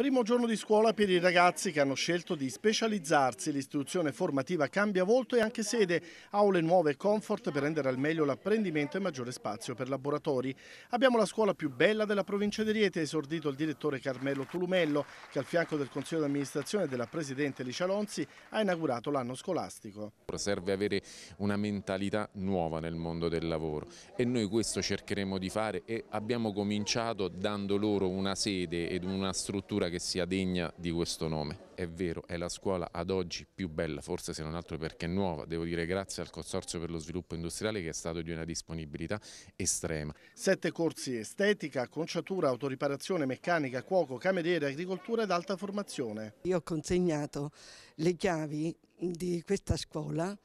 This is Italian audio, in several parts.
Primo giorno di scuola per i ragazzi che hanno scelto di specializzarsi. L'istituzione formativa cambia volto e anche sede, aule nuove e comfort per rendere al meglio l'apprendimento e maggiore spazio per laboratori. Abbiamo la scuola più bella della provincia di Rieti, ha esordito il direttore Carmelo Tulumello, che al fianco del Consiglio di amministrazione della Presidente Licia Lonzi ha inaugurato l'anno scolastico. Serve avere una mentalità nuova nel mondo del lavoro e noi questo cercheremo di fare e abbiamo cominciato dando loro una sede ed una struttura che sia degna di questo nome. È vero, è la scuola ad oggi più bella, forse se non altro perché è nuova, devo dire grazie al Consorzio per lo Sviluppo Industriale che è stato di una disponibilità estrema. Sette corsi estetica, conciatura, autoriparazione, meccanica, cuoco, cameriere, agricoltura ed alta formazione. Io ho consegnato le chiavi di questa scuola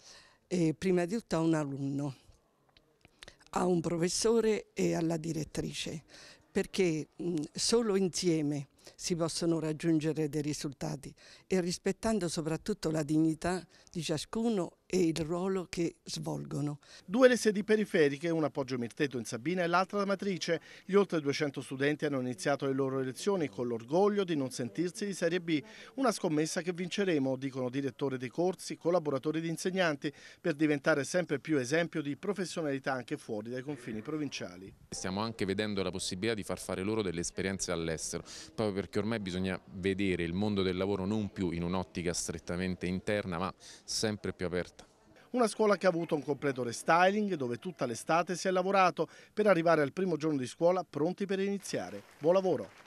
eh, prima di tutto a un alunno, a un professore e alla direttrice perché solo insieme si possono raggiungere dei risultati e rispettando soprattutto la dignità di ciascuno e il ruolo che svolgono. Due le sedi periferiche, una appoggio Mirteto in Sabina e l'altra a Matrice. Gli oltre 200 studenti hanno iniziato le loro lezioni con l'orgoglio di non sentirsi di Serie B. Una scommessa che vinceremo, dicono direttore dei corsi, collaboratori di insegnanti, per diventare sempre più esempio di professionalità anche fuori dai confini provinciali. Stiamo anche vedendo la possibilità di far fare loro delle esperienze all'estero, proprio perché ormai bisogna vedere il mondo del lavoro non più in un'ottica strettamente interna ma sempre più aperta. Una scuola che ha avuto un completo restyling dove tutta l'estate si è lavorato per arrivare al primo giorno di scuola pronti per iniziare. Buon lavoro!